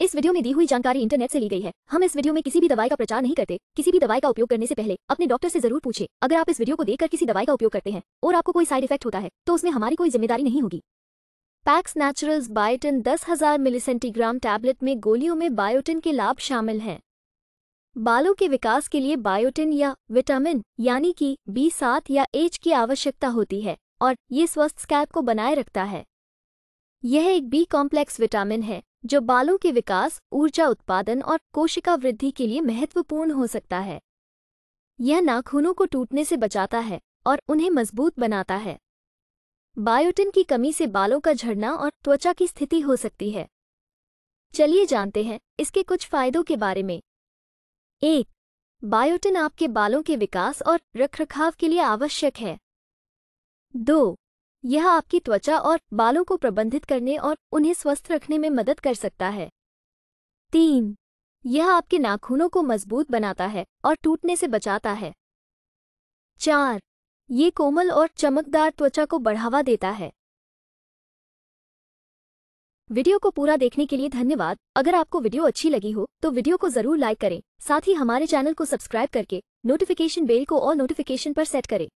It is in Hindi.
इस वीडियो में दी हुई जानकारी इंटरनेट से ली गई है हम इस वीडियो में किसी भी दवाई का प्रचार नहीं करते किसी भी दवाई का उपयोग करने से पहले अपने डॉक्टर से जरूर पूछे अगर आप इस वीडियो को देखकर किसी दवाई का उपयोग करते हैं और आपको कोई साइड इफेक्ट होता है तो उसमें हमारी कोई जिम्मेदारी नहीं होगी पैक्स नेचुरल्स बायोटिन दस हजार मिलीसेंटीग्राम टैबलेट में गोलियों में बायोटिन के लाभ शामिल हैं बालों के विकास के लिए बायोटिन या विटामिन यानी कि बी सात या एच की आवश्यकता होती है और ये स्वस्थ स्कैप को बनाए रखता है यह एक बी कॉम्प्लेक्स विटामिन है जो बालों के विकास ऊर्जा उत्पादन और कोशिका वृद्धि के लिए महत्वपूर्ण हो सकता है यह नाखूनों को टूटने से बचाता है और उन्हें मजबूत बनाता है बायोटिन की कमी से बालों का झड़ना और त्वचा की स्थिति हो सकती है चलिए जानते हैं इसके कुछ फायदों के बारे में एक बायोटिन आपके बालों के विकास और रखरखाव के लिए आवश्यक है दो यह आपकी त्वचा और बालों को प्रबंधित करने और उन्हें स्वस्थ रखने में मदद कर सकता है तीन यह आपके नाखूनों को मजबूत बनाता है और टूटने से बचाता है चार ये कोमल और चमकदार त्वचा को बढ़ावा देता है वीडियो को पूरा देखने के लिए धन्यवाद अगर आपको वीडियो अच्छी लगी हो तो वीडियो को जरूर लाइक करें साथ ही हमारे चैनल को सब्सक्राइब करके नोटिफिकेशन बेल को और नोटिफिकेशन पर सेट करें